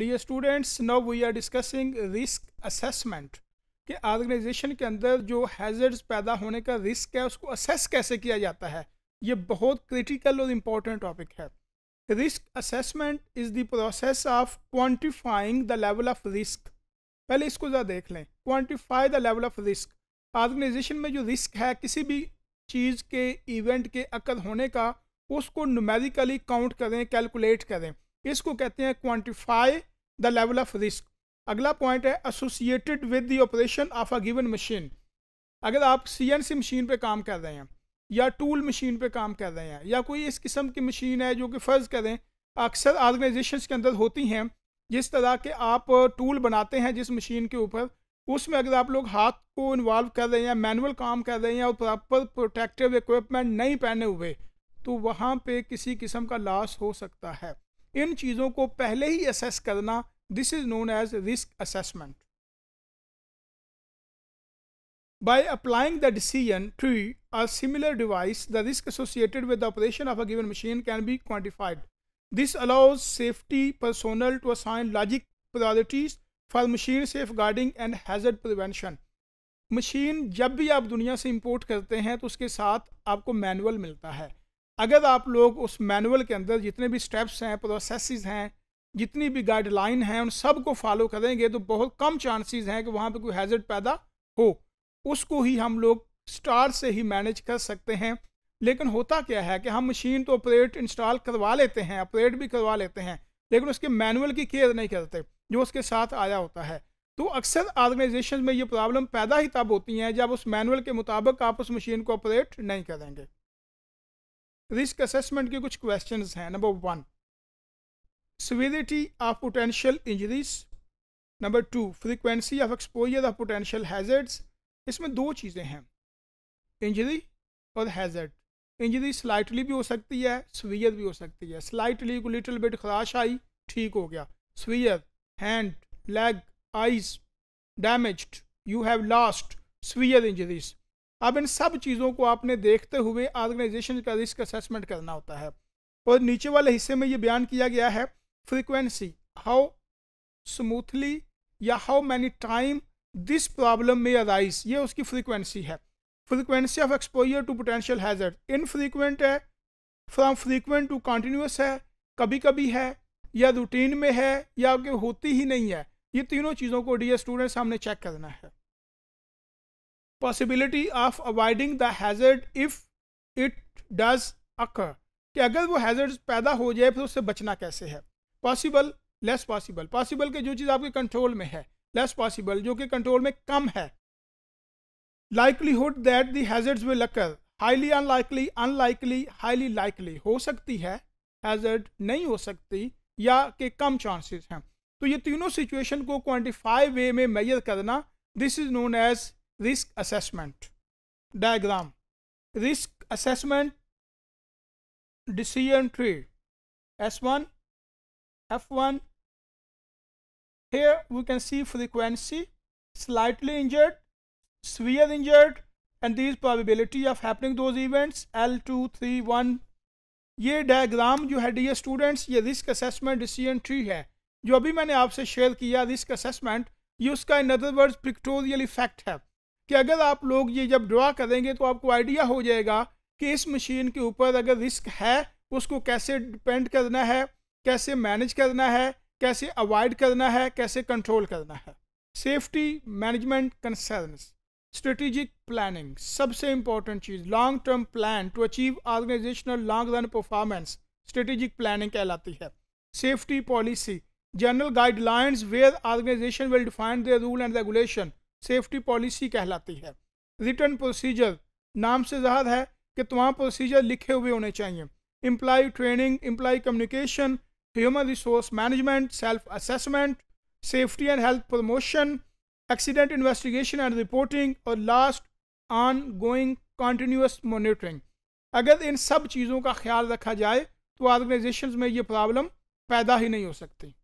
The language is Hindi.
D students now we are discussing risk assessment कि ऑर्गेनाइजेशन के अंदर जो हैजर्ड्स पैदा होने का रिस्क है उसको असेस कैसे किया जाता है ये बहुत क्रिटिकल और इम्पॉर्टेंट टॉपिक है risk assessment is the process of quantifying the level of risk पहले इसको ज़रा देख लें quantify the level of risk organisation में जो रिस्क है किसी भी चीज़ के इवेंट के अक्ल होने का उसको नुमेरिकली काउंट करें कैलकुलेट करें इसको कहते हैं quantify the level of risk अगला पॉइंट है associated with the operation of a given machine अगर आप सीएनसी मशीन पे काम कर रहे हैं या टूल मशीन पे काम कर रहे हैं या कोई इस किस्म की मशीन है जो कि फ़र्ज़ करें अक्सर ऑर्गेनाइजेशन के अंदर होती हैं जिस तरह के आप टूल बनाते हैं जिस मशीन के ऊपर उसमें अगर आप लोग हाथ को इन्वॉल्व कर रहे हैं मैनुअल काम कर रहे हैं और प्रॉपर प्रोटेक्टिव इक्विपमेंट नहीं पहने हुए तो वहाँ पे किसी किस्म का लॉस हो सकता है इन चीज़ों को पहले ही असेस करना this is known as risk assessment By applying the decision tree or similar device, the risk associated with the operation of a given machine can be quantified. This allows safety personnel to assign logic priorities for machine safeguarding and hazard prevention. Machine जब भी आप दुनिया से इंपोर्ट करते हैं तो उसके साथ आपको मैनुअल मिलता है अगर आप लोग उस मैनुअल के अंदर जितने भी स्टेप्स हैं प्रोसेस हैं जितनी भी गाइडलाइन हैं उन सब को फॉलो करेंगे तो बहुत कम चांसेस हैं कि वहाँ पे कोई हैजर्ड पैदा हो उसको ही हम लोग स्टार से ही मैनेज कर सकते हैं लेकिन होता क्या है कि हम मशीन तो ऑपरेट इंस्टॉल करवा लेते हैं ऑपरेट भी करवा लेते हैं लेकिन उसके मैनुअल की केयर नहीं करते जो उसके साथ आया होता है तो अक्सर ऑर्गेनाइजेशन में ये प्रॉब्लम पैदा ही तब होती हैं जब उस मैनुअल के मुताबिक आप उस मशीन को ऑपरेट नहीं करेंगे रिस्क असेसमेंट के कुछ क्वेश्चन हैं number one severity of potential injuries number two frequency of exposure of potential hazards इसमें दो चीज़ें हैं इंजरी और हैजर्ड इंजरी स्लाइटली भी हो सकती है स्वीयर भी हो सकती है स्लाइटली को लिटिल बिट खराश आई ठीक हो गया severe hand leg eyes damage you have last severe injuries अब इन सब चीज़ों को आपने देखते हुए ऑर्गेनाइजेशन का रिस्क असेसमेंट करना होता है और नीचे वाले हिस्से में ये बयान किया गया है फ्रीक्वेंसी हाउ स्मूथली या how many time this problem में अराइज ये उसकी फ्रीक्वेंसी है frequency of exposure to potential hazard infrequent है फ्रॉम फ्रीक्वेंट टू कॉन्टीन्यूस है कभी कभी है या रूटीन में है या होती ही नहीं है ये तीनों चीज़ों को डी स्टूडेंट्स हमने चेक करना है possibility of avoiding the hazard if it does occur कि अगर वो हैजर्ड पैदा हो जाए फिर उससे बचना कैसे है पॉसिबल लेस पॉसिबल पॉसिबल के जो चीज़ आपके कंट्रोल में है लेस पॉसिबल जो कि कंट्रोल में कम है likelihood that the will occur highly unlikely unlikely highly likely हो सकती है हैजर्ड नहीं हो सकती या के कम चांसेस हैं तो ये तीनों सिचुएशन को क्वान्टिफाई वे में मेजर करना this is known as risk assessment diagram risk assessment decision tree s1 f1 here we can see frequency slightly injured severe injured and these probability of happening those events l2 3 1 ये डायग्राम जो है डी स्टूडेंट्स ये रिस्क असेसमेंट डिसीजन ट्री है जो अभी मैंने आपसे शेयर किया रिस्क असेसमेंट ये उसका in other words pictorial effect है कि अगर आप लोग ये जब ड्रा करेंगे तो आपको आइडिया हो जाएगा कि इस मशीन के ऊपर अगर रिस्क है उसको कैसे डिपेंड करना है कैसे मैनेज करना है कैसे अवॉइड करना है कैसे कंट्रोल करना है safety management concerns strategic planning सबसे इंपॉर्टेंट चीज़ long term plan to achieve organisational long run performance strategic planning कहलाती है safety policy general guidelines where organisation will define their rule and regulation safety policy कहलाती है रिटर्न प्रोसीजर नाम से जाहिर है कि तमाम प्रोसीजर लिखे हुए होने चाहिए employee training employee communication human resource management self assessment safety and health promotion accident investigation and reporting और last ongoing continuous monitoring अगर इन सब चीज़ों का ख्याल रखा जाए तो ऑर्गेनाइजेशन में ये प्रॉब्लम पैदा ही नहीं हो सकती